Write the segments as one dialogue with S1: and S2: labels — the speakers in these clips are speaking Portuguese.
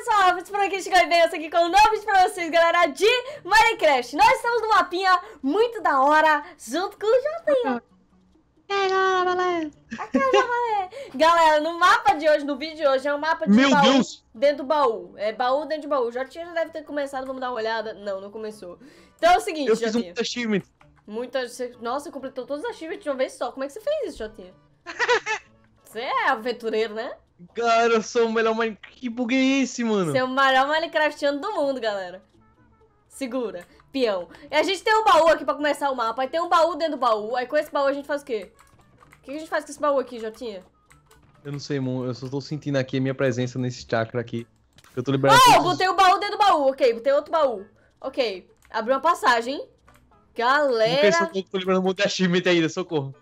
S1: pessoal, eu por aqui, chegou bem, eu aqui com novos novo vídeo pra vocês, galera, de Minecraft. Nós estamos no mapinha muito da hora, junto com ah. é o Jotinho. galera, no mapa de hoje, no vídeo de hoje, é um mapa de Meu baú Deus. dentro do baú. É baú dentro do baú. Jotinho já deve ter começado, vamos dar uma olhada. Não, não começou. Então é o seguinte, Eu fiz Jotinho. muito achievement. Muitas... Nossa, completou todos os achievements de uma vez só. Como é que você fez isso, Jotinho? você é aventureiro, né?
S2: Cara, eu sou o melhor Minecraft. Que bug é esse, mano? Você é
S1: o melhor Minecraftiano do mundo, galera. Segura, peão. E a gente tem um baú aqui pra começar o mapa. Aí tem um baú dentro do baú. Aí com esse baú a gente faz o quê? O que a gente faz com esse baú aqui, Jotinha?
S2: Eu não sei, mano. Eu só tô sentindo aqui a minha presença nesse chakra aqui. Eu tô liberando. Oh,
S1: botei o baú dentro do baú. Ok, botei outro baú. Ok. Abriu uma passagem. Galera. Não pensa um
S2: pouco, tô liberando o monte achievement ainda, socorro.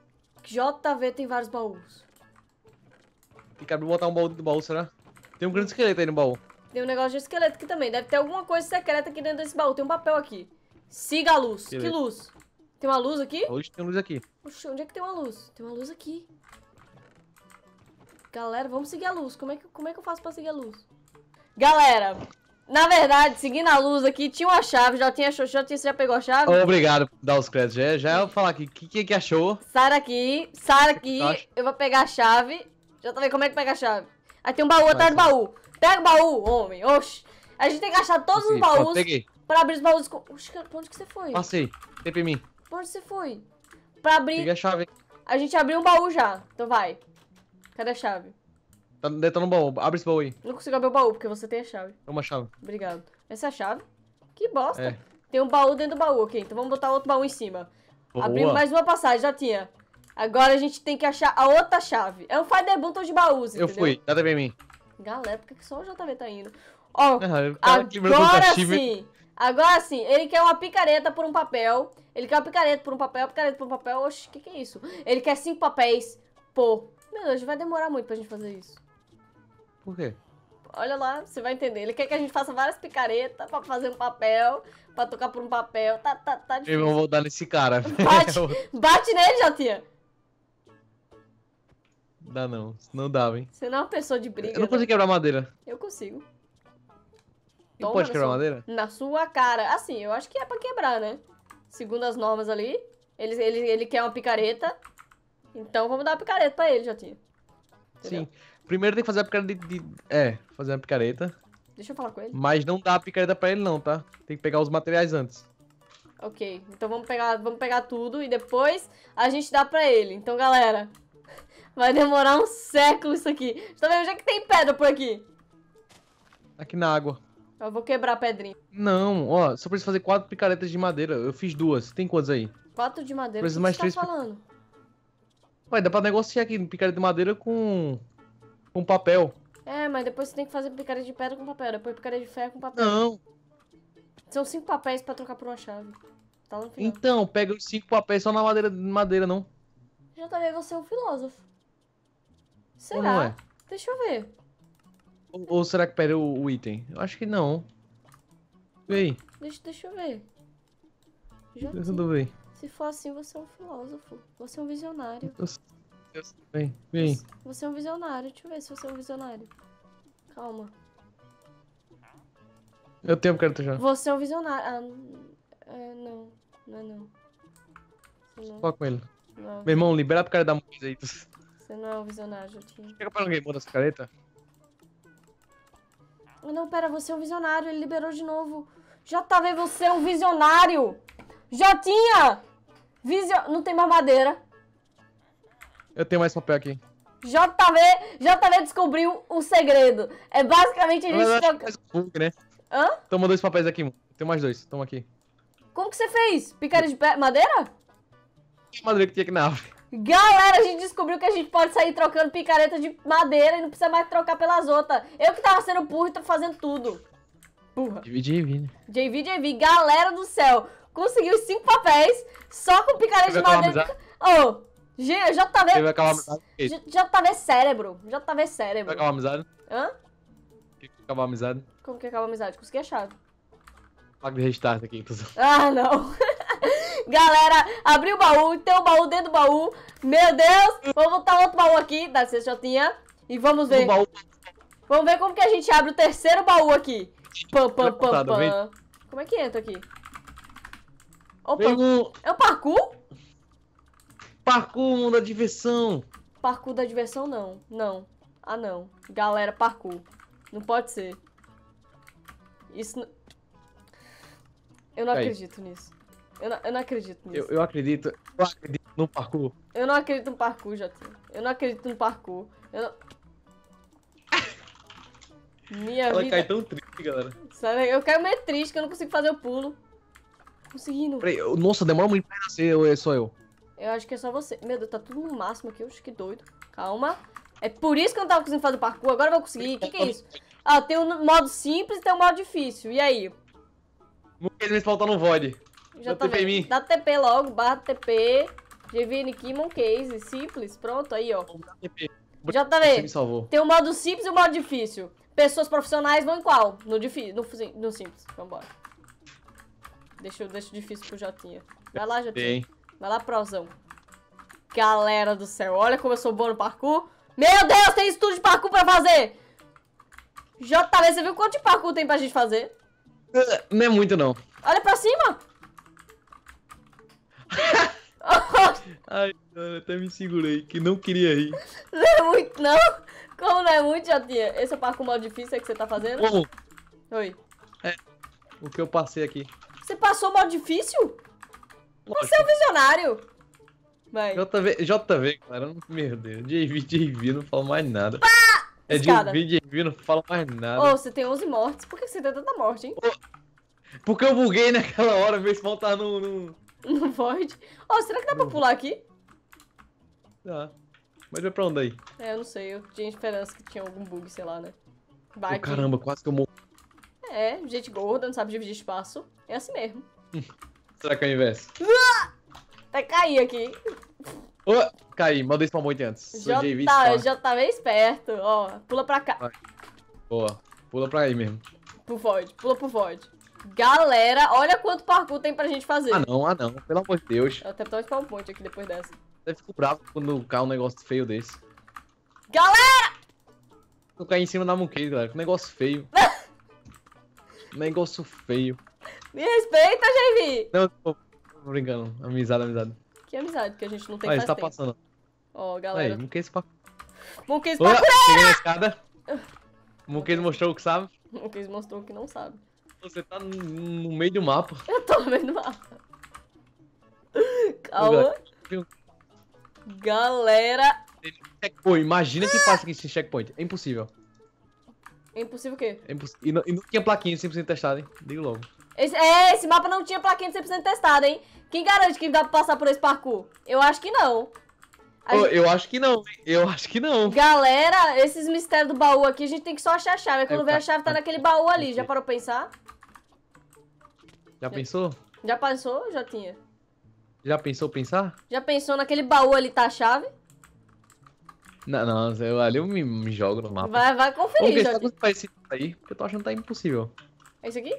S1: JV tem vários baús.
S2: Tem que botar um baú dentro do baú, será? Tem um grande esqueleto aí no baú.
S1: Tem um negócio de esqueleto aqui também. Deve ter alguma coisa secreta aqui dentro desse baú. Tem um papel aqui. Siga a luz. Esqueleto. Que luz? Tem uma luz aqui? Hoje tem luz aqui. Oxe, onde é que tem uma luz? Tem uma luz aqui. Galera, vamos seguir a luz. Como é que, como é que eu faço pra seguir a luz? Galera, na verdade, seguindo a luz aqui, tinha uma chave, já tinha achou, já tinha, você já pegou a chave? Obrigado
S2: por dar os créditos. Já, já eu vou falar aqui, o que, que, que achou?
S1: Sai daqui, sai daqui, eu vou pegar a chave já tá vendo como é que pega a chave. Aí tem um baú atrás do baú. Pega o baú, homem. Oxi. A gente tem que achar todos Passei. os assim, baús. Ó, Pra abrir os baús. Oxi, cara, pra onde que você foi? Passei. Tem pra mim. Pra onde você foi? Pra abrir. Peguei a chave. A gente abriu um baú já. Então vai. Cadê a chave?
S2: Tá, né, tá no baú. Abre esse baú aí.
S1: Não consigo abrir o baú, porque você tem a chave. É uma chave. Obrigado. Essa é a chave? Que bosta. É. Tem um baú dentro do baú, ok. Então vamos botar outro baú em cima.
S2: Boa. Abrimos mais
S1: uma passagem, já tinha. Agora a gente tem que achar a outra chave. É o um Button de baús, entendeu? Eu fui, nada bem mim. Galera, por que só o JV tá indo?
S2: Ó, oh, agora tá sim!
S1: Agora sim, ele quer uma picareta por um papel. Ele quer uma picareta por um papel, picareta por um papel. Oxe, o que, que é isso? Ele quer cinco papéis. Pô, meu Deus, vai demorar muito pra gente fazer isso. Por quê? Olha lá, você vai entender. Ele quer que a gente faça várias picaretas pra fazer um papel, pra tocar por um papel. Tá, tá, tá difícil.
S2: Eu vou dar nesse cara. Bate,
S1: bate nele, já, tia.
S2: Dá não. Não dá hein?
S1: Você não é uma pessoa de briga. Eu não consigo né? quebrar madeira. Eu consigo. tu
S2: Toma pode quebrar sua... madeira?
S1: Na sua cara. Assim, eu acho que é pra quebrar, né? Segundo as normas ali. Ele, ele, ele quer uma picareta. Então vamos dar uma picareta pra ele, Jotinho.
S2: Sim. Primeiro tem que fazer a picareta de, de, É, fazer uma picareta. Deixa eu falar com ele. Mas não dá a picareta pra ele não, tá? Tem que pegar os materiais antes.
S1: Ok, então vamos pegar, vamos pegar tudo e depois a gente dá pra ele. Então, galera, Vai demorar um século isso aqui. Tá vendo? Onde é que tem pedra por aqui?
S2: Aqui na água.
S1: Eu vou quebrar a pedrinha.
S2: Não, ó, só preciso fazer quatro picaretas de madeira. Eu fiz duas. Tem quantas aí?
S1: Quatro de madeira? Preciso mais tá três. Tá falando?
S2: Ué, dá pra negociar aqui picareta de madeira com. com papel.
S1: É, mas depois você tem que fazer picareta de pedra com papel, depois picareta de ferro com papel. Não. São cinco papéis pra trocar por uma chave. Tá
S2: então, pega os cinco papéis só na madeira, madeira não.
S1: Já também você é um filósofo. Será? É? Deixa eu ver.
S2: Ou, ou será que perdeu o, o, item? Eu acho que não. vem aí?
S1: Deixa, deixa eu ver. Já Tudo bem. Se for assim, você é um filósofo. Você é um visionário.
S2: Eu, vem, vem.
S1: Você, é um visionário. Deixa eu ver se você é um visionário. Calma.
S2: Eu tenho carta já.
S1: Você é um visionário. Ah, é, não. Não é não. Fala com ele. Não. Meu
S2: irmão, libera pro cara da música aí.
S1: Você não é um visionário, Tim. Chega pra alguém,
S2: muda as careta.
S1: Não, pera, você é um visionário, ele liberou de novo. Já tá vendo você é um visionário! Já tinha! Visio... Não tem mais madeira.
S2: Eu tenho mais papel aqui.
S1: JV, JV descobriu o segredo. É basicamente a gente troca. É né? Hã?
S2: Toma dois papéis aqui, Tem mais dois. Toma aqui.
S1: Como que você fez? Picareta de madeira?
S2: madeira que tinha aqui na árvore.
S1: Galera, a gente descobriu que a gente pode sair trocando picareta de madeira e não precisa mais trocar pelas outras. Eu que tava sendo burro e tô fazendo tudo.
S2: Burra. JV,
S1: JV, JV. Galera do céu, conseguiu os cinco papéis só com picareta de madeira. Ô, oh, JV... JV cérebro. JV cérebro. Vai acabar a amizade? Hã?
S2: Que acabou a amizade?
S1: Como que acabou a amizade? Consegui chave.
S2: Pago de restart aqui, inclusive.
S1: Ah, não. Galera, abri o baú, tem o um baú dentro do baú. Meu Deus, vou botar outro baú aqui, da sextinha. E vamos ver. Vamos ver como que a gente abre o terceiro baú aqui.
S2: Pam, pam, tá pam, pam.
S1: Como é que entra aqui? Opa, é o parkour?
S2: Parkour da diversão.
S1: Parkour da diversão, não. Não. Ah, não. Galera, parkour. Não pode ser. Isso... Eu não é acredito isso. nisso. Eu não, eu não acredito nisso. Eu,
S2: eu, acredito. Eu acredito no parkour.
S1: Eu não acredito no parkour, Jota. Eu não acredito no parkour. Eu não... Minha Ela vida... cai
S2: tão triste, galera.
S1: Sabe, eu caio meio triste que eu não consigo fazer o pulo. Conseguindo.
S2: Peraí, eu... nossa, demora muito pra nascer, ou é só eu?
S1: Eu acho que é só você. Meu Deus, tá tudo no máximo aqui. Eu acho que doido. Calma. É por isso que eu não tava conseguindo fazer o parkour. Agora eu vou conseguir. O que, que é isso? Ah, tem um modo simples e tem um modo difícil. E aí?
S2: Eles me faltaram no VOD. Já Dá tá TP vendo. Em mim.
S1: Dá TP logo, barra TP. Divine Kimon Case, simples, pronto, aí ó. TP. Já tá vendo. Me salvou. Tem o modo simples e o modo difícil. Pessoas profissionais vão em qual? No difícil, no, no simples. Vambora. Deixa, deixa o difícil pro Jotinha. Vai lá, Jotinha. Vai lá, prosão. Galera do céu, olha como eu sou bom no parkour. Meu Deus, tem estudo de parkour pra fazer! JV, você viu quanto de parkour tem pra gente fazer? Eh,
S2: não é muito, não.
S1: Olha pra cima!
S2: Ai, mano, até me segurei, que não queria ir.
S1: Não é muito, não? Como não é muito, já tinha? Esse é o parkour mal difícil é que você tá fazendo? Como? Oi.
S2: É, o que eu passei aqui.
S1: Você passou mal difícil? Você é um visionário. Vai.
S2: JV, JV, cara, meu Deus. JV, JV, não falo mais nada. Pá! É JV, JV, não falo mais nada. Ô,
S1: oh, você tem 11 mortes. Por que você tem tanta morte, hein? Oh,
S2: porque eu buguei naquela hora, meu spawn tá no... no...
S1: No void. Ó, oh, será que dá pra pular aqui?
S2: Dá. Mas vai pra onde aí?
S1: É, eu não sei. Eu tinha esperança que tinha algum bug, sei lá, né? Vai oh, caramba, quase que eu morro. É, gente gorda, não sabe dividir espaço. É assim mesmo.
S2: será que é o inverso?
S1: Até cair aqui.
S2: Oh, caí, mandei spawn muito antes. Já JV tá, Star. já
S1: tá bem esperto. Ó, pula pra cá.
S2: Vai. Boa, pula pra aí mesmo.
S1: Pro void, pula pro void. Galera, olha quanto parkour tem pra gente fazer. Ah
S2: não, ah não, pelo amor de Deus.
S1: Eu até tô um ponte aqui depois dessa.
S2: Você fica bravo quando cai um negócio feio desse.
S1: Galera!
S2: Eu caí em cima da Monkey, galera, que negócio feio. negócio feio.
S1: Me respeita, Javi!
S2: Não, tô, brincando. Amizade, amizade.
S1: Que amizade, que a gente não tem Aí, faz tá tempo. passando.
S2: Ó, oh, galera. Aí, Moquês pra...
S1: Moquês pra... Cheguei na
S2: escada. Moquês mostrou o que sabe.
S1: Monkey mostrou o que não sabe.
S2: Você tá no meio do mapa. Eu tô no meio do mapa.
S1: Calma. Galera.
S2: imagina que passa aqui sem checkpoint. É impossível.
S1: É impossível o quê?
S2: É imposs... e, não, e, não, tinha plaquinha de 100% testada, hein? Digo logo.
S1: Esse, é, esse mapa não tinha plaquinha de 100% testada, hein? Quem garante que dá pra passar por esse parkour? Eu acho que não. Gente...
S2: Eu acho que não, eu acho que não.
S1: Galera, esses mistérios do baú aqui, a gente tem que só achar a chave. Quando é, vê a tá, chave, tá, tá naquele baú ali. Já parou pra pensar?
S2: Já, já pensou?
S1: Já pensou, Jotinha?
S2: Já pensou pensar?
S1: Já pensou naquele baú ali, tá a chave?
S2: Não, não, eu, ali eu me, me jogo no mapa. Vai, vai conferir, Jotinha. Vamos ver se aí, porque eu tô achando que tá impossível. É isso aqui?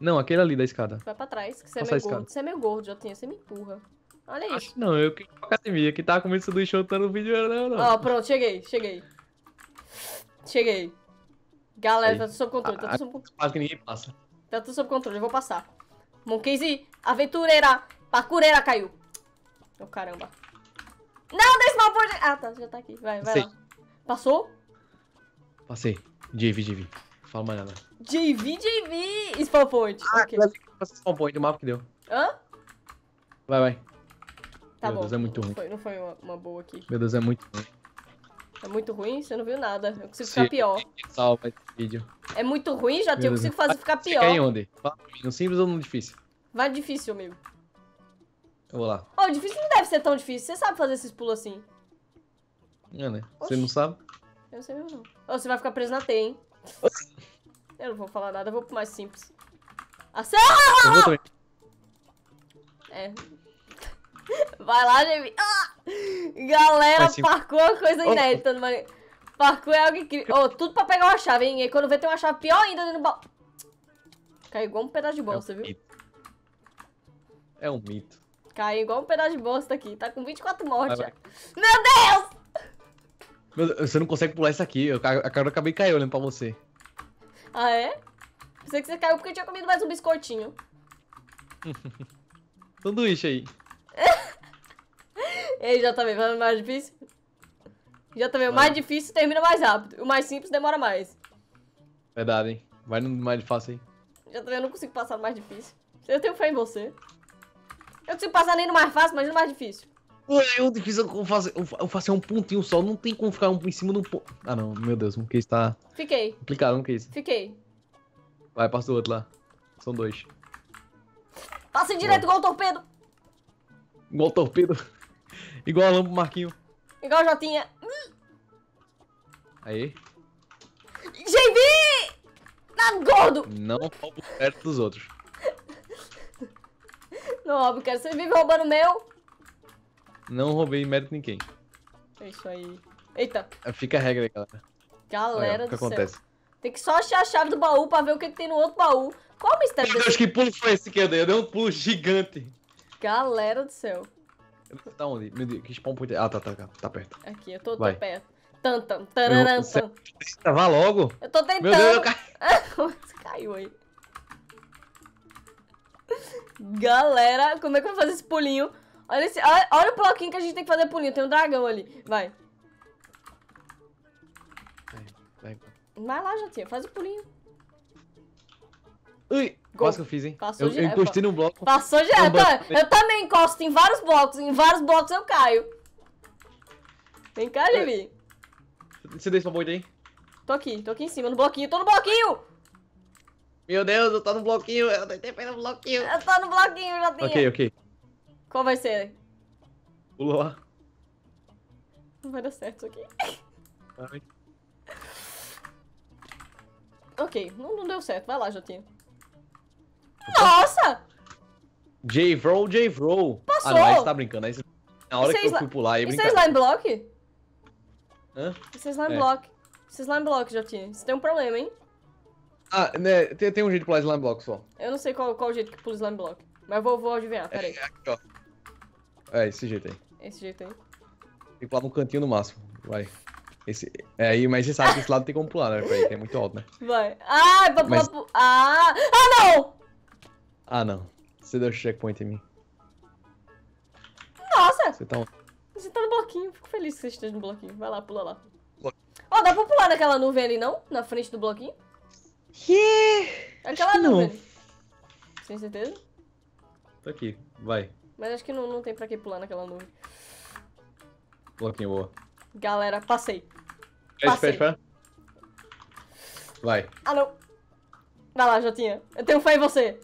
S2: Não, aquele ali da escada.
S1: Vai pra trás, que você é meio gordo. Você é meio gordo, Jotinha, você me empurra. Olha isso.
S2: Acho não, eu que com academia. Quem tava comendo sanduíche ontem no vídeo era não. Ó, oh,
S1: pronto, cheguei, cheguei. Cheguei. Galera, tá tudo sob controle. Tá tudo sob
S2: controle. Ah, quase que ninguém passa.
S1: Tá tudo sob controle, eu vou passar. Monkeys, aventureira, pacureira caiu. Oh, caramba. Não, desse mal por... Ah, tá, já tá aqui. Vai, vai Sei. lá. Passou?
S2: Passei. JV, JV. Fala mais nada.
S1: JV, JV! Spawn point. Ah, okay.
S2: Spawn point, o mapa que deu. Hã? Vai, vai. Tá Meu bom. Deus, é muito ruim. Foi,
S1: não foi uma, uma, boa aqui. Meu Deus, é muito ruim. É muito ruim? Você não viu nada. Eu consigo ficar pior.
S2: Salva esse vídeo.
S1: É muito ruim, já tenho. eu consigo fazer ficar pior. Você quer em
S2: onde? no simples ou no difícil?
S1: Vai difícil, amigo. Eu vou lá. Ó, oh, difícil não deve ser tão difícil. Você sabe fazer esses pulos assim.
S2: É, né? Oxi. Você não sabe?
S1: Eu não sei mesmo, não. Oh, você vai ficar preso na T, hein? eu não vou falar nada, eu vou pro mais simples. Acerta! Eu vou É, Vai lá, Jamie. Ah! Galera, Mas, tipo, parkour é uma coisa oh. inédita. Numa... Parkour é algo incrível. Oh, tudo pra pegar uma chave, hein? E quando vê, tem uma chave pior ainda dentro do baú. Caiu igual um pedaço de bolsa, é um viu? Mito.
S2: É um mito.
S1: Caiu igual um pedaço de bolsa aqui, Tá com 24 mortes. Vai, vai. Meu Deus!
S2: você não consegue pular isso aqui. Eu, a cara acabei caindo olhando pra você.
S1: Ah, é? Pensei que você caiu porque tinha comido mais um biscoitinho.
S2: Sanduíche aí.
S1: Ei, já tá vendo mais difícil? Já tá o mais difícil termina mais rápido. O mais simples demora mais.
S2: Verdade, hein? Vai no mais fácil
S1: aí. Já tá eu não consigo passar no mais difícil. Eu tenho fé em você. Eu consigo passar nem no mais fácil, mas no mais difícil.
S2: Ué, o difícil é eu fazer, eu fazer é um pontinho só, não tem como ficar um, em cima do ponto. Ah não, meu Deus, o que está. Fiquei. Complicado, um que isso. Fiquei. Vai, passa do outro lá. São dois.
S1: Passa em direto igual o torpedo!
S2: Igual torpedo. Igual a lampo, Marquinho.
S1: Igual Jotinha. Aí. JB! Tá gordo!
S2: Não roubo perto dos outros.
S1: Não roubo o Você vive roubando o meu.
S2: Não roubei mérito ninguém.
S1: É isso aí. Eita.
S2: Fica a regra aí, galera.
S1: Galera Olha, do que acontece. Céu. Tem que só achar a chave do baú pra ver o que, que tem no outro baú. Qual mistério Meu Deus, que
S2: pulo foi esse que eu dei? Eu dei um pulo gigante.
S1: Galera do céu.
S2: Tá onde? Meu Deus, que spawn point. Ah, tá, tá, tá, tá perto.
S1: Aqui, eu tô, tô perto. Tantam, Precisa
S2: travar logo. Eu tô tentando. Meu Deus, eu
S1: caí. caiu aí. Galera, como é que eu vou fazer esse pulinho? Olha, esse, olha, olha o bloquinho que a gente tem que fazer pulinho. Tem um dragão ali. Vai. Vai, vai. vai lá, Jotinha. Faz o pulinho.
S2: Ui, Quase que eu fiz, hein? Passou eu, eu encostei num bloco. Passou já. Um eu
S1: também encosto em vários blocos. Em vários blocos eu caio. Vem cá, Jimmy.
S2: É. Você deu pra boi aí?
S1: Tô aqui, tô aqui em cima, no bloquinho. Tô no bloquinho!
S2: Meu Deus, eu tô no bloquinho. Eu tentei
S1: no bloquinho. Eu tô no bloquinho, já Ok, ok. Qual vai ser? Pula lá. Não vai dar certo isso aqui. Vai. ok, não, não deu certo. Vai lá, Jotinho. Nossa!
S2: J-Roll, J-Roll. Passou. Ah, não, você tá brincando. Aí Na hora que eu fui pular, aí brincar. Isso é slime block? Hã? Isso é slime é. block.
S1: Isso é slime block, Jotinho. Você tem um problema, hein?
S2: Ah, né, tem, tem um jeito de pular slime block só.
S1: Eu não sei qual, qual o jeito que pula slime block. Mas vou, vou adivinhar, é, peraí. É, aqui, ó.
S2: é, esse jeito aí.
S1: Esse jeito aí. Tem
S2: que pular no cantinho no máximo. Vai. Esse, é aí, mas você sabe que esse lado tem como pular, né? Peraí, é muito alto, né?
S1: Vai. Ah, é pra pular. Mas... Pu... Ah! Ah, não!
S2: Ah, não. Você deu checkpoint em mim. Nossa! Você tá, um...
S1: você tá no bloquinho. Fico feliz que você esteja no bloquinho. Vai lá, pula lá. Ó, oh, dá pra pular naquela nuvem ali, não? Na frente do bloquinho? Yeah. Aquela nuvem. Não. Sem certeza?
S2: Tá aqui, vai.
S1: Mas acho que não, não tem pra que pular naquela nuvem. Bloquinho boa. Galera, passei.
S2: Espera, espera, espera. Vai.
S1: Ah, não. Vai lá, Jotinha. Eu tenho fé em você.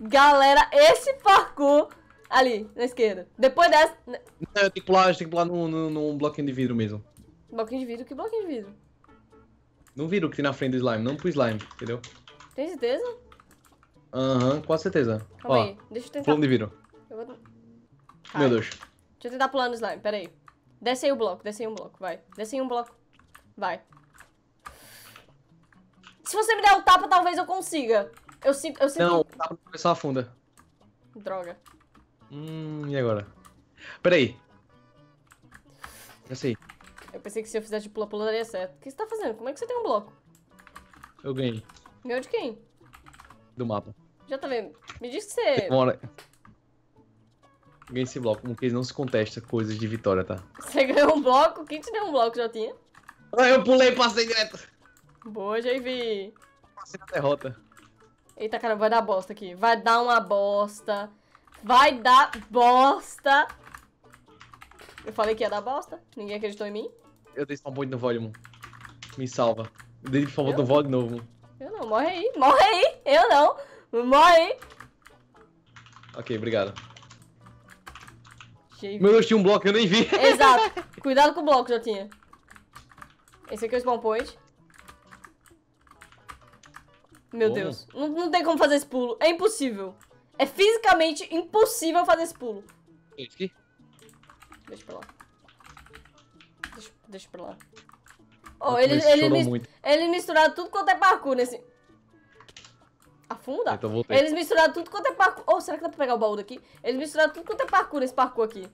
S1: Galera, esse parkour ali, na esquerda. Depois dessa... Né?
S2: Não, eu é tenho tipo que pular, é eu tenho tipo que pular num, num, num bloquinho de vidro mesmo.
S1: Bloquinho de vidro? Que bloquinho de vidro?
S2: Não vidro que tem na frente do slime, não pro slime, entendeu? Tem certeza? Aham, uhum, certeza. Calma Ó, aí, deixa eu tentar. Pulando de vidro. Vou... Meu Deus. Deixa
S1: eu tentar pular no slime, pera aí. Desce aí o um bloco, desce aí um bloco, vai. Desce aí um bloco. Vai. Se você me der o um tapa, talvez eu consiga. Eu sinto. Eu sinto... Não, dá tá,
S2: pra afunda. Droga. Hum, e agora? Peraí. Eu sei. Assim?
S1: Eu pensei que se eu fizesse de pula-pula daria certo. O que você tá fazendo? Como é que você tem um bloco? Eu ganhei. Ganhou de quem? Do mapa. Já tá vendo. Me diz que você. Demora.
S2: Ganhei esse bloco, porque não se contesta coisas de vitória, tá?
S1: Você ganhou um bloco? Quem te deu um bloco já tinha? Ah, eu pulei, passei direto. Boa, JV.
S2: Passei na derrota.
S1: Eita, cara, vai dar bosta aqui. Vai dar uma bosta. Vai dar bosta. Eu falei que ia dar bosta. Ninguém acreditou em mim.
S2: Eu dei spawn point no volume. Me salva. Eu dei spawn point no volume novo.
S1: Eu não, morre aí. Morre aí. Eu não. Morre aí. Ok, obrigado. Cheio. Meu Deus, tinha um bloco, eu nem vi. Exato. Cuidado com o bloco, Jotinha. Esse aqui é o spawn point. Meu como? Deus. Não, não tem como fazer esse pulo. É impossível. É fisicamente impossível fazer esse pulo. Aqui? Deixa pra lá. Deixa, deixa pra lá. Oh, ele, ele, ele misturaram tudo quanto é parkour nesse... Afunda? Então Eles misturaram tudo quanto é parkour... Oh, será que dá pra pegar o baú daqui? Eles misturaram tudo quanto é parkour nesse parkour aqui.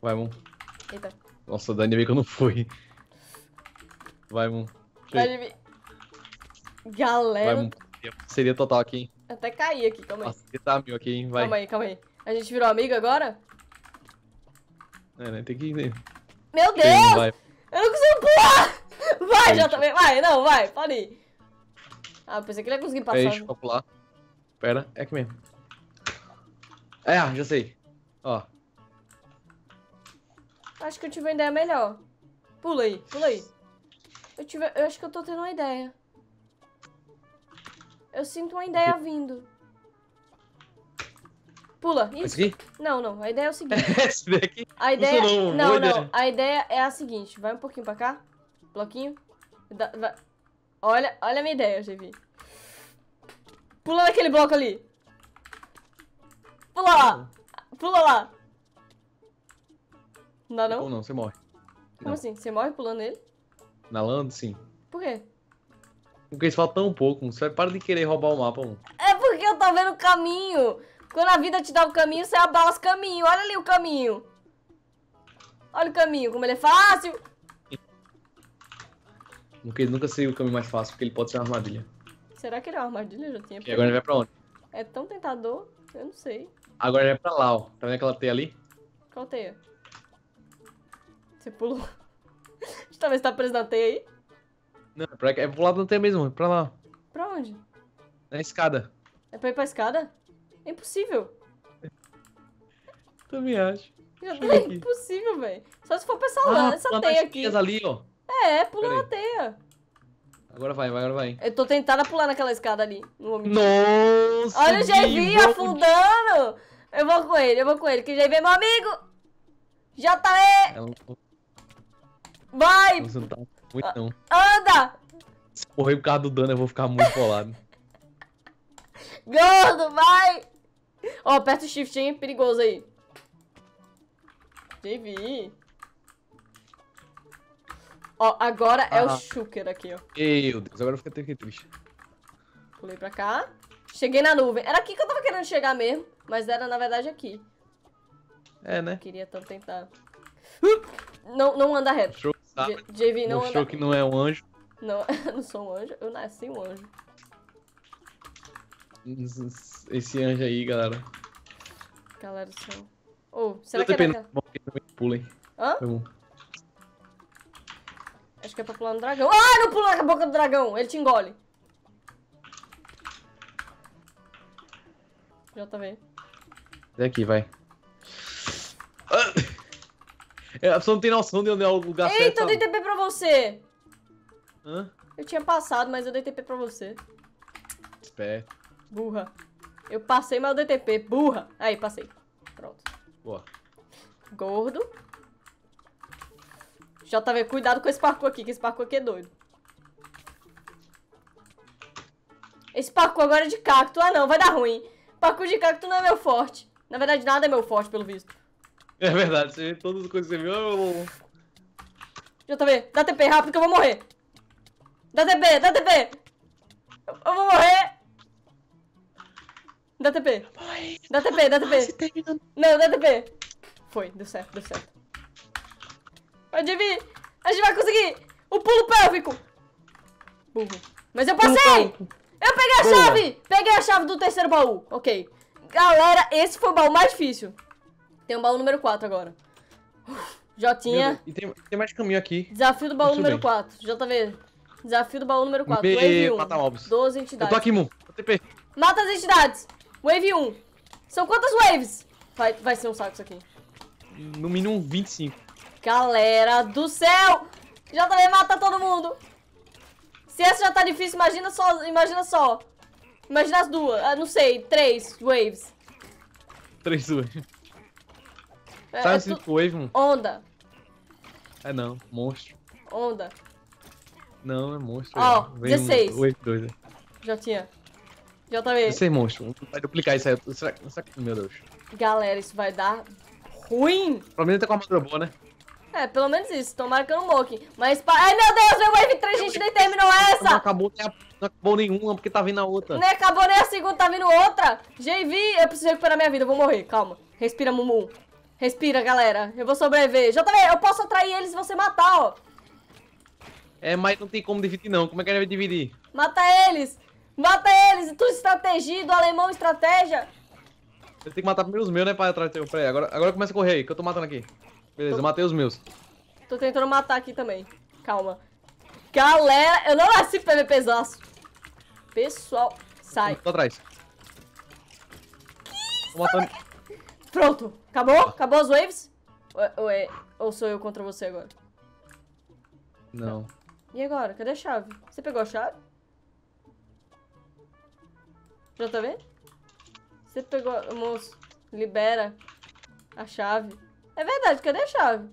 S2: Vai, Moon. Eita. Nossa, dá bem que eu não fui. Vai, Moon.
S1: Galera. Vai,
S2: seria total aqui, hein?
S1: Até cair aqui, calma
S2: aí. Nossa, tá mil aqui, hein? Vai. Calma aí,
S1: calma aí. A gente virou amigo agora?
S2: É, né? Tem que. Meu Deus! Tem, vai.
S1: Eu não consigo pular! Vai, já também. Tá vai, não, vai, pode ir. Ah, pensei que ele ia conseguir passar. deixa é
S2: eu pular. Pera, é que mesmo. É, ah, já sei. Ó.
S1: Acho que eu tive uma ideia melhor. Pula aí, pula aí. Eu, tive... eu acho que eu tô tendo uma ideia. Eu sinto uma ideia vindo. Pula. Isso. Aqui? Não, não. A ideia é o seguinte. Esse daqui? A ideia... Não, não, ideia. A ideia é a seguinte. Vai um pouquinho pra cá. Bloquinho. Da... Vai... Olha, olha a minha ideia, GV. Pula naquele bloco ali. Pula lá. Pula lá. Não dá não? Ou não,
S2: você morre. Como não. assim?
S1: Você morre pulando ele?
S2: Na sim. Por quê? Porque eles falam tão pouco, mano. Você para de querer roubar o mapa, mano.
S1: É porque eu tô vendo o caminho. Quando a vida te dá o caminho, você abala os caminhos. Olha ali o caminho. Olha o caminho, como ele é fácil.
S2: Porque ele nunca seria o caminho mais fácil, porque ele pode ser uma armadilha.
S1: Será que ele é uma armadilha? Eu já tinha E agora ele vai pra onde? É tão tentador, eu não sei.
S2: Agora ele vai pra lá, ó. Tá vendo aquela teia ali?
S1: Qual teia? Você pulou. Talvez tá preso na teia aí.
S2: Não, pra, é pro lado não tem mesmo, pra lá. Pra onde? Na escada.
S1: É pra ir pra escada? É impossível.
S2: Também acho.
S1: É impossível, velho. Só se for pra essa, ah, essa teia
S2: aqui. ali, ó.
S1: É, é pula na teia.
S2: Agora vai, agora vai.
S1: Eu tô tentada pular naquela escada ali. No Nossa!
S2: Olha o Jevinho
S1: afundando! Eu vou com ele, eu vou com ele, que o Jevinho é meu amigo! JE! É um... Vai! Você
S2: não tá muito, não.
S1: Anda!
S2: Se morrer por causa do dano, eu vou ficar muito colado.
S1: Gordo, vai! Ó, oh, aperta o shift, hein? Perigoso aí. vi. Ó, agora ah. é o ah. Shuker aqui, ó.
S2: Meu Deus, agora eu fiquei triste.
S1: Pulei pra cá. Cheguei na nuvem. Era aqui que eu tava querendo chegar mesmo, mas era, na verdade, aqui. É, né? Eu queria tanto tentar. Não, não anda reto.
S2: Show sabe? Tá. JV não achou que não é um anjo.
S1: Não, não sou um anjo. Eu nasci um anjo.
S2: Esse anjo aí, galera.
S1: Galera do céu. Oh, será que é naquela...
S2: Pulem. Hã?
S1: Acho que é pra pular no dragão. Ah, não pula na boca do dragão! Ele te engole. Jv. tá vendo.
S2: Daqui, vai. É, a pessoa não tem noção de onde é o lugar Eita, certo. Eita, eu dei
S1: TP pra você. Hã? Eu tinha passado, mas eu dei TP pra você. Esperto. Burra. Eu passei, mas eu dei TP. Burra. Aí, passei. Pronto. Boa. Gordo. JV, cuidado com esse parkour aqui, que esse parkour aqui é doido. Esse parkour agora é de cacto. Ah, não, vai dar ruim. Parkour de cacto não é meu forte. Na verdade, nada é meu forte, pelo visto.
S2: É verdade, você vê todas as coisas que você viu.
S1: Eu... também. dá TP rápido que eu vou morrer. Dá TP, dá TP. Eu vou morrer. Dá TP. Dá TP, dá TP. Não, dá TP. Foi, deu certo, deu certo. Pode vir. A gente vai conseguir. O pulo pélvico. Burro. Mas eu passei. Eu peguei a chave. Peguei a chave do terceiro baú. Ok. Galera, esse foi o baú mais difícil. Tem um baú número 4 agora.
S2: Uf, Jotinha. E tem, tem, mais caminho aqui.
S1: Desafio do baú Muito número bem. 4. JV. Desafio do baú número 4. Me... Wave 1. Mata mobs. 12 entidades. Eu tô aqui, Moon. TP. Mata as entidades. Wave 1. São quantas waves? Vai, vai ser um saco isso aqui.
S2: No mínimo 25.
S1: Galera do céu! JV mata todo mundo. Se essa já tá difícil, imagina só. Imagina só. Imagina as duas. Ah, não sei. Três waves. Três waves. É, Sabe é tu... wave, mano? Onda.
S2: É não, monstro. Onda. Não, é monstro. Ó, oh, 16. Um, wave 2.
S1: Já tinha. Já tá 16
S2: monstro. Vai duplicar isso aí. Será, será que... Meu Deus.
S1: Galera, isso vai dar ruim.
S2: Pelo menos tá com uma armadura boa, né?
S1: É, pelo menos isso. Tomara que eu não moque. Mas. Pa... Ai, meu Deus, meu Wave 3, a gente nem terminou essa! Não acabou,
S2: nem a... não acabou nenhuma, porque tá vindo a outra. Nem
S1: acabou nem a segunda, tá vindo outra. JV, eu preciso recuperar minha vida, eu vou morrer. Calma. Respira, Mumu. Respira, galera. Eu vou sobreviver. Já também, eu posso atrair eles e você matar, ó.
S2: É, mas não tem como dividir, não. Como é que a gente vai dividir?
S1: Mata eles! Mata eles! Tu estrategido. do alemão estratégia!
S2: Você tem que matar primeiro os meus, né, pra atrás do freio. agora, agora começa a correr aí, que eu tô matando aqui. Beleza, tô... eu matei os meus.
S1: Tô tentando matar aqui também. Calma. Galera, eu não nasci PVPzaço. Pessoal, sai.
S2: Tô atrás. Que... Tô matando...
S1: Pronto. Acabou? Ah. Acabou as waves? Ou, é, ou sou eu contra você agora? Não. E agora? Cadê a chave? Você pegou a chave? Já tá vendo? Você pegou... Moço, libera a chave. É verdade, cadê a chave?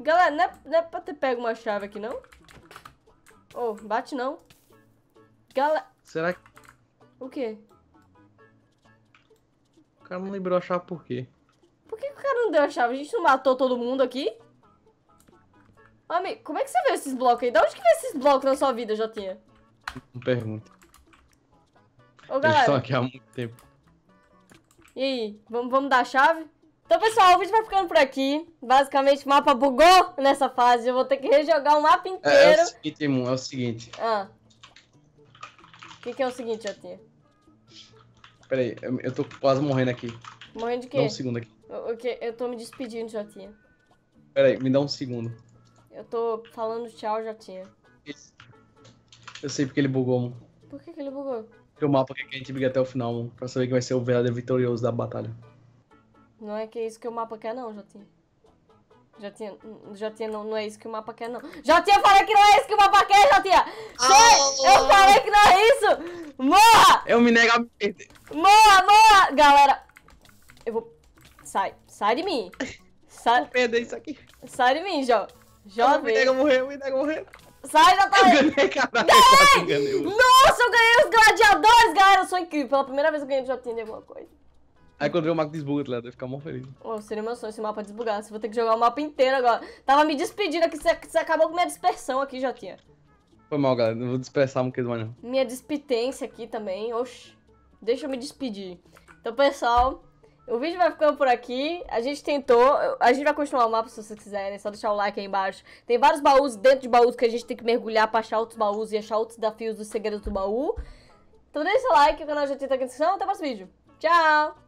S1: Galera, não é, não é pra ter pego uma chave aqui, não? Oh, bate não. Galera... Será que... O quê?
S2: O cara não liberou a chave por quê?
S1: Por que, que o cara não deu a chave? A gente não matou todo mundo aqui? Amigo, como é que você vê esses blocos aí? Da onde que vê esses blocos na sua vida, Jotinha? Não pergunta. Ô, Eles galera. estão aqui
S2: há muito tempo.
S1: E aí, vamos, vamos dar a chave? Então, pessoal, o vídeo vai ficando por aqui. Basicamente, o mapa bugou nessa fase. Eu vou ter que rejogar o mapa inteiro. É, é o
S2: seguinte, irmão, é o seguinte.
S1: Ah. O que, que é o seguinte, Jotinha?
S2: Peraí, eu, eu tô quase morrendo aqui. Morrendo de quê? Dá um segundo aqui.
S1: O, que? Eu tô me despedindo, Jotinha.
S2: Peraí, me dá um segundo.
S1: Eu tô falando tchau, Jotinha.
S2: Eu sei porque ele bugou, mano.
S1: Por que, que ele bugou?
S2: Porque o mapa quer que a gente briga até o final, mano. Pra saber quem vai ser o verdadeiro vitorioso da batalha.
S1: Não é que é isso que o mapa quer, não, Jotinha. Já tinha, já tinha, não, não é isso que o mapa quer, não. Já tinha, falei que não é isso que o mapa quer, já tinha. Ah. Eu falei que não é isso. Morra!
S2: Eu me nego a perder.
S1: Morra, morra! Galera, eu vou... Sai, sai de mim. Sai... Vou perder isso aqui. Sai de mim, Jó. Jó, eu Me nego a morrer, eu me nego a morrer. Sai, já Eu
S2: ganhei, caralho. Ganhei!
S1: Nossa, eu ganhei os gladiadores, galera. Eu sou incrível. Pela primeira vez eu ganhei do Jotinha de alguma coisa.
S2: Aí quando vê o mapa desbuga, tá ligado? Eu ficar mó feliz.
S1: Oh, seria meu sonho esse mapa desbugar. Se Vou ter que jogar o mapa inteiro agora. Tava me despedindo aqui, você acabou com minha dispersão aqui, Jotinha.
S2: Foi mal, galera. Não vou dispersar um pouquinho mais, não.
S1: Minha despitência aqui também. Oxi. Deixa eu me despedir. Então, pessoal, o vídeo vai ficando por aqui. A gente tentou. A gente vai continuar o mapa se vocês quiserem. É só deixar o like aí embaixo. Tem vários baús dentro de baús que a gente tem que mergulhar pra achar outros baús e achar outros desafios dos segredos do baú. Então deixa o like, o canal já tá aqui na descrição. Até o próximo vídeo. Tchau!